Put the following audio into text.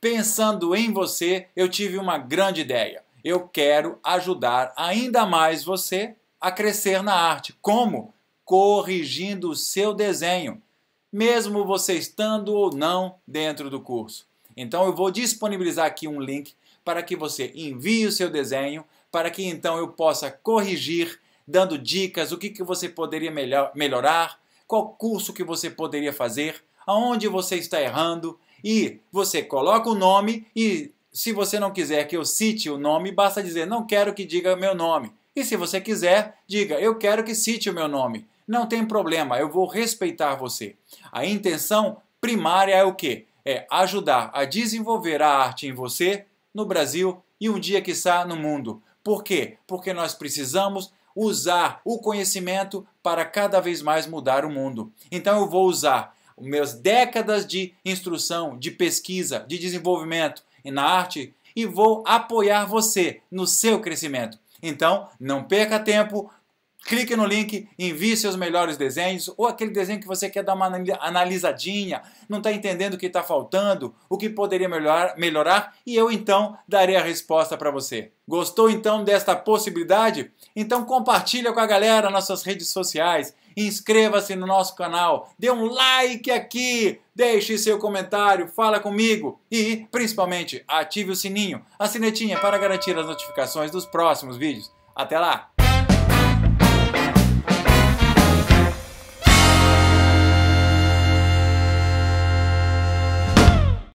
Pensando em você, eu tive uma grande ideia. Eu quero ajudar ainda mais você a crescer na arte. Como? Corrigindo o seu desenho, mesmo você estando ou não dentro do curso. Então eu vou disponibilizar aqui um link para que você envie o seu desenho, para que então eu possa corrigir, dando dicas, o que, que você poderia melhor, melhorar, qual curso que você poderia fazer, aonde você está errando, e você coloca o nome e se você não quiser que eu cite o nome, basta dizer não quero que diga meu nome. E se você quiser, diga eu quero que cite o meu nome. Não tem problema, eu vou respeitar você. A intenção primária é o quê? É ajudar a desenvolver a arte em você, no Brasil e um dia que está no mundo. Por quê? Porque nós precisamos usar o conhecimento para cada vez mais mudar o mundo. Então eu vou usar meus décadas de instrução, de pesquisa, de desenvolvimento e na arte e vou apoiar você no seu crescimento. Então, não perca tempo, clique no link, envie seus melhores desenhos ou aquele desenho que você quer dar uma analisadinha, não está entendendo o que está faltando, o que poderia melhorar, melhorar e eu então darei a resposta para você. Gostou então desta possibilidade? Então compartilha com a galera nas suas redes sociais Inscreva-se no nosso canal, dê um like aqui, deixe seu comentário, fala comigo e, principalmente, ative o sininho, a sinetinha para garantir as notificações dos próximos vídeos. Até lá!